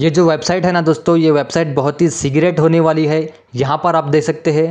ये जो वेबसाइट है ना दोस्तों ये वेबसाइट बहुत ही सीक्रेट होने वाली है यहाँ पर आप देख सकते हैं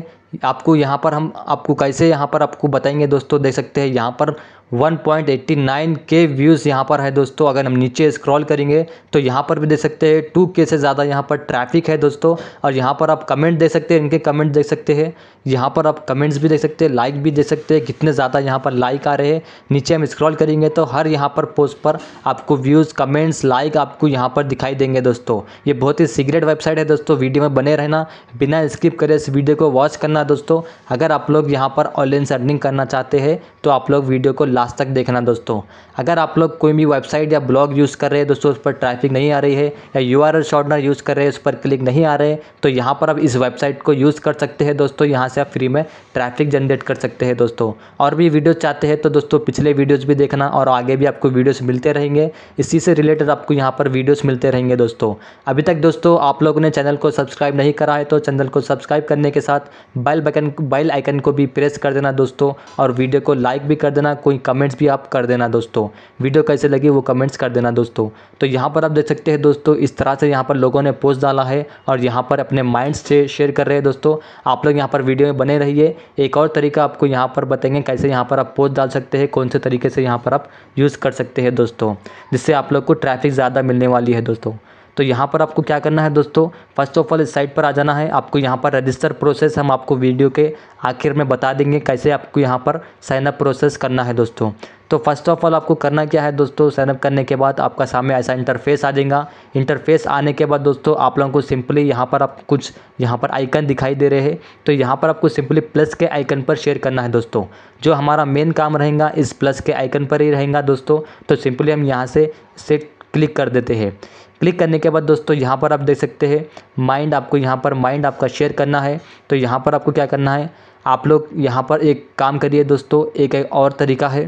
आपको यहाँ पर हम आपको कैसे यहाँ पर आपको बताएंगे दोस्तों देख सकते हैं यहाँ पर 1.89 के व्यूज़ यहाँ पर है दोस्तों अगर हम नीचे स्क्रॉल करेंगे तो यहाँ पर भी देख सकते हैं टू के से ज़्यादा यहाँ पर ट्रैफिक है दोस्तों और यहाँ पर आप कमेंट दे सकते हैं इनके कमेंट देख सकते हैं यहाँ पर आप कमेंट्स भी देख सकते हैं लाइक भी दे सकते हैं कितने ज़्यादा यहाँ पर लाइक आ रहे हैं नीचे हम स्क्रॉल करेंगे तो हर यहाँ पर पोस्ट पर आपको व्यूज़ कमेंट्स लाइक आपको यहाँ पर दिखाई देंगे दोस्तों ये बहुत ही सीक्रेट वेबसाइट है दोस्तों वीडियो में बने रहना बिना स्किप करे इस वीडियो को वॉच करना है दोस्तों अगर आप लोग यहाँ पर ऑनलाइन सर्निंग करना चाहते हैं तो आप लोग वीडियो को लास्ट तक देखना दोस्तों अगर आप लोग कोई भी वेबसाइट या ब्लॉग यूज़ कर रहे हैं दोस्तों उस पर ट्रैफिक नहीं आ रही है या यू आर शॉर्टनर यूज़ कर रहे हैं उस पर क्लिक नहीं आ रहे तो यहाँ पर आप इस वेबसाइट को यूज़ कर सकते हैं दोस्तों यहाँ से आप फ्री में ट्रैफिक जनरेट कर सकते हैं दोस्तों और भी वीडियोज़ चाहते हैं तो दोस्तों पिछले वीडियोज़ भी देखना और आगे भी आपको वीडियोज़ मिलते रहेंगे इसी से रिलेटेड आपको यहाँ पर वीडियोज मिलते रहेंगे दोस्तों अभी तक दोस्तों आप लोगों ने चैनल को सब्सक्राइब नहीं करा है तो चैनल को सब्सक्राइब करने के साथ बाय बैल बटन बैल आइकन को भी प्रेस कर देना दोस्तों और वीडियो को लाइक भी कर देना कोई कमेंट्स भी आप कर देना दोस्तों वीडियो कैसे लगी वो कमेंट्स कर देना दोस्तों तो यहाँ पर आप देख सकते हैं दोस्तों इस तरह से यहाँ पर लोगों ने पोस्ट डाला है और यहाँ पर अपने माइंड से शेयर कर रहे हैं दोस्तों आप लोग यहाँ पर वीडियो में बने रहिए एक और तरीका आपको यहाँ पर बताएंगे कैसे यहाँ पर आप पोस्ट डाल सकते हैं कौन से तरीके से यहाँ पर आप यूज़ कर सकते हैं दोस्तों जिससे आप लोग को ट्रैफिक ज़्यादा मिलने वाली है दोस्तों तो यहाँ पर आपको क्या करना है दोस्तों फर्स्ट ऑफ ऑल इस साइट पर आ जाना है आपको यहाँ पर रजिस्टर प्रोसेस हम आपको वीडियो के आखिर में बता देंगे कैसे आपको यहाँ पर साइनअप प्रोसेस करना है दोस्तों तो फर्स्ट ऑफ ऑल आपको करना क्या है दोस्तों साइनअप करने के बाद आपका सामने ऐसा इंटरफेस आ जाएगा इंटरफेस आने के बाद दोस्तों आप लोगों को सिंपली यहाँ पर आप कुछ यहाँ पर आइकन दिखाई दे रहे हैं तो यहाँ पर आपको सिंपली प्लस के आइकन पर शेयर करना है दोस्तों जो हमारा मेन काम रहेगा इस प्लस के आइकन पर ही रहेगा दोस्तों तो सिंपली हम यहाँ से सेट क्लिक कर देते हैं क्लिक करने के बाद दोस्तों यहाँ पर आप देख सकते हैं माइंड आपको यहाँ पर माइंड आपका शेयर करना है तो यहाँ पर आपको क्या करना है आप लोग यहाँ पर एक काम करिए दोस्तों एक, एक और तरीका है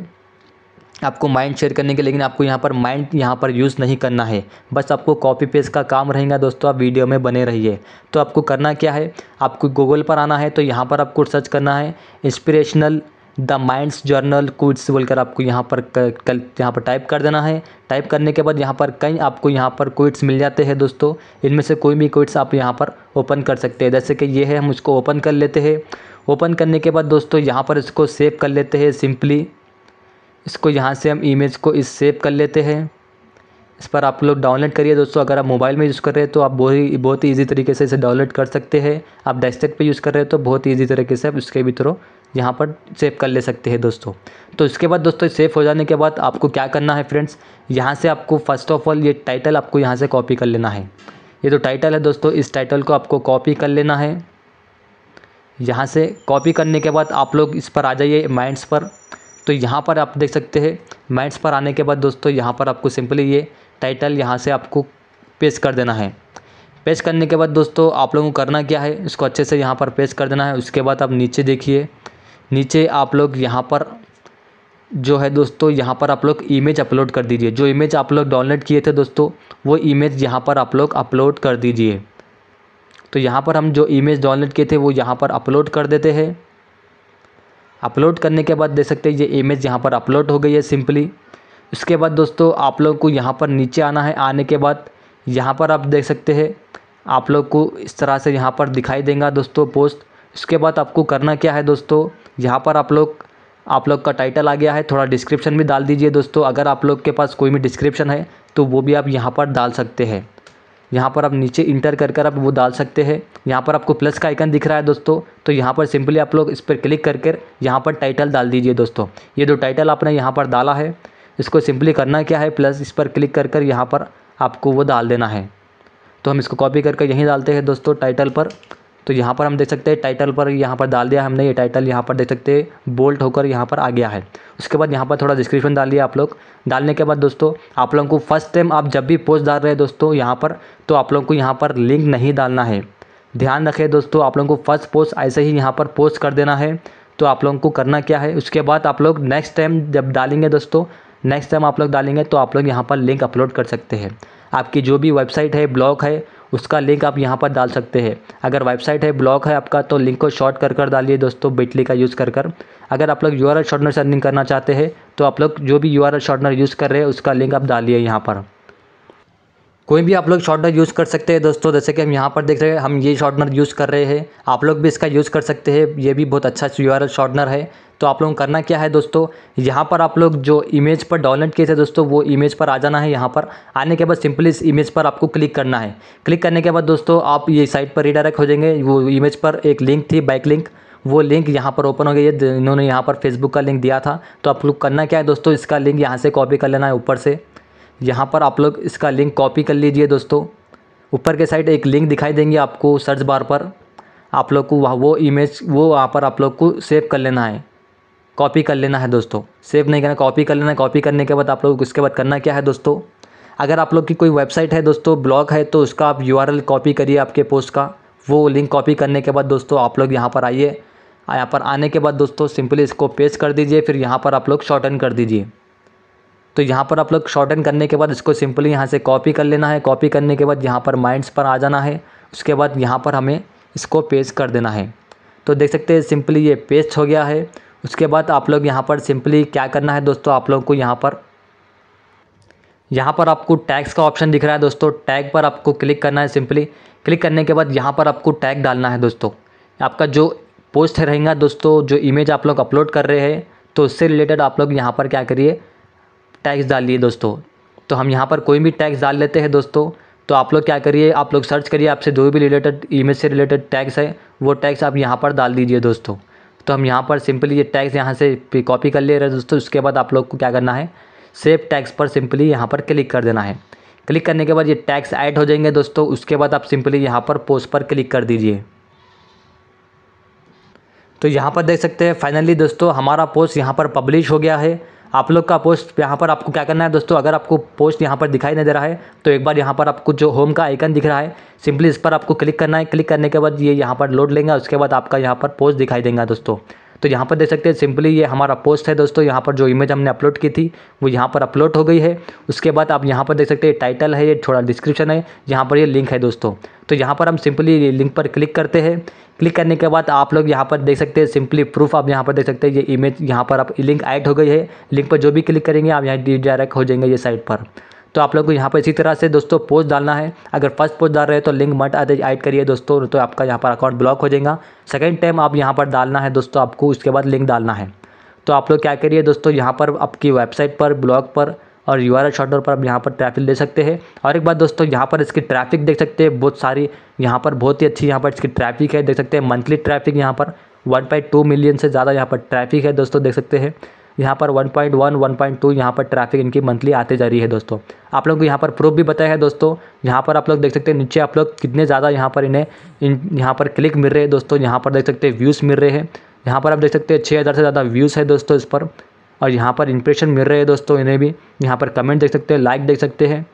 आपको माइंड शेयर करने के लेकिन आपको यहाँ पर माइंड यहाँ पर यूज़ नहीं करना है बस आपको कॉपी पेस्ट का काम रहेगा दोस्तों आप वीडियो में बने रहिए तो आपको करना क्या है आपको गूगल पर आना है तो यहाँ पर आपको सर्च करना है इंस्पिरेशनल द माइंड्स जर्नल कुछ बोलकर आपको यहाँ पर कल यहाँ पर टाइप कर देना है टाइप करने के बाद यहाँ पर कई आपको यहाँ पर क्विट्स मिल जाते हैं दोस्तों इनमें से कोई भी क्विट्स आप यहाँ पर ओपन कर सकते हैं जैसे कि ये है हम उसको ओपन कर लेते हैं ओपन करने के बाद दोस्तों यहाँ पर इसको सेव कर लेते हैं सिंपली इसको यहाँ से हम इमेज को इस सेव कर लेते हैं इस पर आप लोग डाउनलोड करिए दोस्तों अगर आप मोबाइल में यूज़ कर रहे हैं तो आप बहुत ही बहुत ही ईजी तरीके से इसे डाउनलोड कर सकते हैं आप डेस्कटॉप पे यूज़ कर रहे हैं तो बहुत ही ईजी तरीके से आप इसके भी थ्रू यहाँ पर सेव कर ले सकते हैं दोस्तों तो इसके बाद दोस्तों सेव हो जाने के बाद आपको क्या करना है फ्रेंड्स यहाँ से आपको फर्स्ट ऑफ ऑल ये टाइटल आपको यहाँ से कॉपी कर लेना है ये जो तो टाइटल है दोस्तों इस टाइटल को आपको कॉपी कर लेना है यहाँ से कॉपी करने के बाद आप लोग इस पर आ जाइए माइंड्स पर तो यहाँ पर आप देख सकते हैं माइंड्स पर आने के बाद दोस्तों यहाँ पर आपको सिंपली ये टाइटल यहाँ से आपको पेस्ट कर देना है पेस्ट करने के बाद दोस्तों आप लोगों को करना क्या है इसको अच्छे से यहाँ पर पेस्ट कर देना है उसके बाद आप नीचे देखिए नीचे आप लोग यहाँ पर जो है दोस्तों यहाँ पर आप लोग इमेज अपलोड कर दीजिए जो इमेज आप लोग डाउनलोड किए थे दोस्तों वो इमेज यहाँ पर आप लोग अपलोड कर दीजिए तो यहाँ पर हम जो इमेज डाउनलोड किए थे वो यहाँ पर अपलोड कर देते हैं अपलोड करने के बाद देख सकते हैं ये इमेज यहाँ पर अपलोड हो गई है सिंपली उसके बाद दोस्तों आप लोग को यहाँ पर नीचे आना है आने के बाद यहाँ पर आप देख सकते हैं आप लोग को इस तरह से यहाँ पर दिखाई देगा दोस्तों पोस्ट उसके बाद आपको करना क्या है दोस्तों यहाँ पर आप लोग आप लोग का टाइटल आ गया है थोड़ा डिस्क्रिप्शन भी डाल दीजिए दोस्तों अगर आप लोग के पास कोई भी डिस्क्रिप्शन है तो वो भी आप यहाँ पर डाल सकते हैं यहाँ पर आप नीचे इंटर कर कर आप वो डाल सकते हैं यहाँ पर आपको प्लस का आइकन दिख रहा है दोस्तों तो यहाँ पर सिंपली आप लोग इस पर क्लिक कर कर यहाँ पर टाइटल डाल दीजिए दोस्तों ये जो टाइटल आपने यहाँ पर डाला है इसको सिंपली करना क्या है प्लस इस पर क्लिक कर कर यहाँ पर आपको वो डाल देना है तो हम इसको कॉपी करके यहीं डालते हैं दोस्तों टाइटल पर तो यहाँ पर हम देख सकते हैं टाइटल पर यहाँ पर डाल दिया हमने ये टाइटल यहाँ पर देख सकते हैं बोल्ट होकर यहाँ पर आ गया है उसके बाद यहाँ पर थोड़ा डिस्क्रिप्शन डाल दिया आप लोग डालने के बाद दोस्तों आप लोगों को फर्स्ट टाइम आप जब भी पोस्ट डाल रहे हैं दोस्तों यहाँ पर तो आप लोगों को यहाँ पर लिंक नहीं डालना है ध्यान रखें दोस्तों आप लोगों को फर्स्ट पोस्ट ऐसे ही यहाँ पर पोस्ट कर देना है तो आप लोगों को करना क्या है उसके बाद आप लोग नेक्स्ट टाइम जब डालेंगे दोस्तों नेक्स्ट टाइम आप लोग डालेंगे तो आप लोग यहाँ पर लिंक अपलोड कर सकते हैं आपकी जो भी वेबसाइट है ब्लॉग है उसका लिंक आप यहाँ पर डाल सकते हैं अगर वेबसाइट है ब्लॉग है आपका तो लिंक को शॉर्ट कर कर डालिए दोस्तों बिटली का यूज़ कर कर अगर आप लोग यू आर शॉर्टनर से अर्निंग करना चाहते हैं तो आप लोग जो भी यू आर शॉर्टनर यूज़ कर रहे हैं उसका लिंक आप डालिए यहाँ पर कोई भी आप लोग शॉर्टनर यूज़ कर सकते हैं दोस्तों जैसे कि हम यहाँ पर देख रहे हैं हम ये शॉर्टनर यूज़ कर रहे हैं आप लोग भी इसका यूज़ कर सकते हैं ये भी बहुत अच्छा यू शॉर्टनर है तो आप लोगों को करना क्या है दोस्तों यहाँ पर आप लोग जो इमेज पर डाउनलोड किए थे दोस्तों वो इमेज पर आ जाना है यहाँ पर आने के बाद सिंपली इस इमेज पर आपको क्लिक करना है क्लिक करने के बाद दोस्तों आप ये साइट पर रिडायरेक्ट हो जाएंगे वो इमेज पर एक लिंक थी बाइक लिंक वो लिंक यहाँ पर ओपन हो गई है इन्होंने यहाँ पर फेसबुक का लिंक दिया था तो आप लोग करना क्या है दोस्तों इसका लिंक यहाँ से कॉपी कर लेना है ऊपर से यहाँ पर आप लोग इसका लिंक कॉपी कर लीजिए दोस्तों ऊपर के साइड एक लिंक दिखाई देंगे आपको सर्च बार पर आप लोग को वह वो इमेज वो वहाँ पर आप लोग को सेव कर लेना है कॉपी कर लेना है दोस्तों सेव नहीं करना कॉपी कर लेना है कॉपी करने के बाद आप लोग उसके बाद करना क्या है दोस्तों अगर आप लोग की कोई वेबसाइट है दोस्तों ब्लॉग है तो उसका आप यू कॉपी करिए आपके पोस्ट का वो लिंक कॉपी करने के बाद दोस्तों आप लोग यहाँ पर आइए यहाँ पर आने के बाद दोस्तों सिंपली इसको पेस्ट कर दीजिए फिर यहाँ पर आप लोग शॉर्टन कर दीजिए तो यहाँ पर आप लोग शॉर्टन करने के बाद इसको सिंपली यहाँ से कॉपी कर लेना है कॉपी करने के बाद यहाँ पर माइंड्स पर आ जाना है उसके बाद यहाँ पर हमें इसको पेस्ट कर देना है तो देख सकते हैं सिंपली ये पेस्ट हो गया है उसके बाद आप लोग यहाँ पर सिंपली क्या करना है दोस्तों आप लोग को यहाँ पर यहाँ पर आपको टैग्स का ऑप्शन दिख रहा है दोस्तों टैग पर आपको क्लिक करना है सिंपली क्लिक करने के बाद यहाँ पर आपको टैग डालना है दोस्तों आपका जो पोस्ट रहेगा दोस्तों जो इमेज आप लोग अपलोड कर रहे हैं तो उससे रिलेटेड आप लोग यहाँ पर क्या करिए टैक्स डाल लिए दोस्तों तो हम यहाँ पर कोई भी टैक्स डाल लेते हैं दोस्तों तो आप लोग क्या करिए आप लोग सर्च करिए आपसे जो भी रिलेटेड इमेज से रिलेटेड टैक्स है वो टैक्स आप यहाँ पर डाल दीजिए दोस्तों तो हम यहाँ पर सिंपली ये टैक्स यहाँ से कॉपी कर ले रहे दोस्तों उसके बाद आप लोग को क्या करना है सेफ टैक्स पर सिंपली यहाँ पर क्लिक कर देना है क्लिक करने के बाद ये टैक्स ऐड हो जाएंगे दोस्तों उसके बाद आप सिंपली यहाँ पर पोस्ट पर क्लिक कर दीजिए तो यहाँ पर देख सकते हैं फाइनली दोस्तों हमारा पोस्ट यहाँ पर पब्लिश हो गया है आप लोग का पोस्ट यहाँ पर आपको क्या करना है दोस्तों अगर आपको पोस्ट यहाँ पर दिखाई नहीं दे रहा है तो एक बार यहाँ पर आपको जो होम का आइकन दिख रहा है सिंपली इस पर आपको क्लिक करना है क्लिक करने के बाद ये यहाँ पर लोड लेंगे उसके बाद आपका यहाँ पर पोस्ट दिखाई देगा दोस्तों तो यहाँ पर देख सकते हैं सिंपली ये हमारा पोस्ट है दोस्तों यहाँ पर जो इमेज हमने अपलोड की थी वो यहाँ पर अपलोड हो गई है उसके बाद आप यहाँ पर देख सकते हैं टाइटल है ये थोड़ा डिस्क्रिप्शन है यहाँ पर ये लिंक है दोस्तों तो यहाँ पर हम सिंपली ये लिंक पर क्लिक करते हैं क्लिक करने के बाद आप लोग यहाँ पर देख सकते हैं सिंपली प्रूफ आप यहाँ पर देख सकते हैं ये इमेज यहाँ पर आप लिंक ऐड हो गई है लिंक पर जो भी क्लिक करेंगे आप यहाँ डायरेक्ट हो जाएंगे ये साइट पर तो आप लोग को यहाँ पर इसी तरह से दोस्तों पोस्ट डालना है अगर फर्स्ट पोस्ट डाल रहे हैं तो लिंक मट आते ऐड करिए दोस्तों तो आपका यहाँ पर अकाउंट ब्लॉक हो जाएगा सेकेंड टाइम आप यहाँ पर डालना है दोस्तों आपको उसके बाद लिंक डालना है तो आप लोग क्या करिए दोस्तों यहाँ पर आपकी वेबसाइट पर ब्लॉग पर और यू आर शॉर्ट पर आप यहाँ पर ट्रैफिक ले सकते हैं और एक बात दोस्तों यहाँ पर इसकी ट्रैफिक देख सकते हैं बहुत सारी यहाँ पर बहुत ही अच्छी यहाँ पर इसकी ट्रैफिक है देख सकते हैं मंथली ट्रैफिक यहाँ पर वन पॉइंट टू मिलियन से ज़्यादा यहाँ पर ट्रैफिक है दोस्तों देख सकते हैं यहाँ पर 1.1, 1.2 यहाँ पर ट्रैफिक इनकी मंथली आते जा रही है दोस्तों आप लोगों को यहाँ पर प्रूफ भी बताया है दोस्तों यहाँ पर आप लोग देख सकते हैं नीचे आप लोग कितने ज़्यादा यहाँ पर इन्हें इन यहाँ पर क्लिक मिल रहे हैं दोस्तों यहाँ पर देख सकते हैं व्यूज़ मिल रहे हैं यहाँ पर आप देख सकते हैं छः हज़ार से ज़्यादा व्यूज़ है दोस्तों इस पर और यहाँ पर इंप्रेशन मिल रहे हैं दोस्तों इन्हें भी यहाँ पर कमेंट देख सकते हैं लाइक देख सकते हैं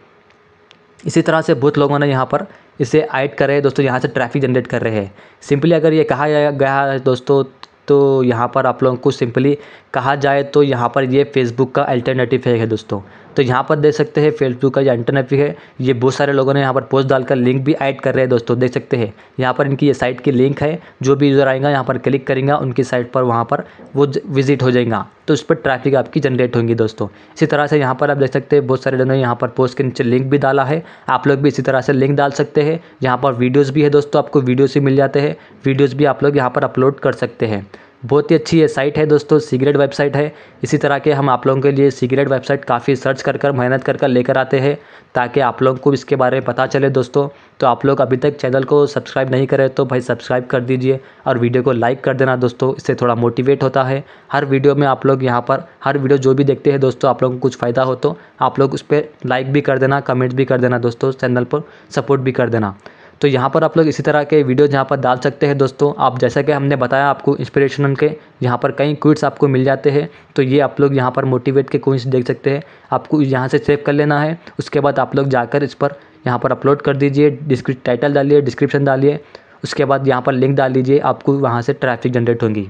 इसी तरह से बहुत लोगों ने यहाँ पर इसे ऐड कर रहे हैं दोस्तों यहाँ से ट्रैफिक जनरेट कर रहे हैं सिंपली अगर ये कहा गया है दोस्तों तो यहाँ पर आप लोगों को सिंपली कहा जाए तो यहाँ पर ये फेसबुक का अल्टरनेटिव है दोस्तों तो यहाँ पर देख सकते हैं फेसबुक का जो इंटरनेट भी है ये बहुत सारे लोगों ने यहाँ पर पोस्ट डालकर लिंक भी ऐड कर रहे हैं दोस्तों देख सकते हैं यहाँ पर इनकी ये साइट की लिंक है जो भी यूज़र आएगा यहाँ पर क्लिक करेंगे उनकी साइट पर वहाँ पर वो विजिट हो जाएगा तो उस पर ट्रैफिक आपकी जनरेट होंगी दोस्तों इसी तरह से यहाँ पर आप देख सकते हैं बहुत सारे लोगों ने यहाँ पर पोस्ट के नीचे लिंक भी डाला है आप लोग भी इसी तरह से लिंक डाल सकते हैं यहाँ पर वीडियोज़ भी है दोस्तों आपको वीडियोज़ भी मिल जाते हैं वीडियोज़ भी आप लोग यहाँ पर अपलोड कर सकते हैं बहुत ही अच्छी ये साइट है दोस्तों सिगरेट वेबसाइट है इसी तरह के हम आप लोगों के लिए सिगरेट वेबसाइट काफ़ी सर्च कर कर मेहनत कर कर लेकर आते हैं ताकि आप लोगों को इसके बारे में पता चले दोस्तों तो आप लोग अभी तक चैनल को सब्सक्राइब नहीं करें तो भाई सब्सक्राइब कर दीजिए और वीडियो को लाइक कर देना दोस्तों इससे थोड़ा मोटिवेट होता है हर वीडियो में आप लोग यहाँ पर हर वीडियो जो भी देखते हैं दोस्तों आप लोगों को कुछ फ़ायदा हो तो आप लोग उस पर लाइक भी कर देना कमेंट भी कर देना दोस्तों चैनल पर सपोर्ट भी कर देना तो यहाँ पर आप लोग इसी तरह के वीडियोज़ यहाँ पर डाल सकते हैं दोस्तों आप जैसा कि हमने बताया आपको इंस्परेशन के यहाँ पर कई क्विट्स आपको मिल जाते हैं तो ये आप लोग यहाँ पर मोटिवेट के कोइंस देख सकते हैं आपको यहाँ से सेव कर लेना है उसके बाद आप लोग जाकर इस पर यहाँ पर अपलोड कर दीजिए डिस्क्रिप टाइटल डालिए डिस्क्रिप्शन डालिए उसके बाद यहाँ पर लिंक डाल दीजिए आपको वहाँ से ट्रैफिक जनरेट होंगी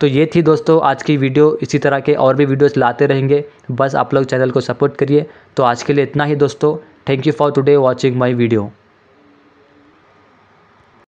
तो ये थी दोस्तों आज की वीडियो इसी तरह के और भी वीडियोस लाते रहेंगे बस आप लोग चैनल को सपोर्ट करिए तो आज के लिए इतना ही दोस्तों thank you for today watching my video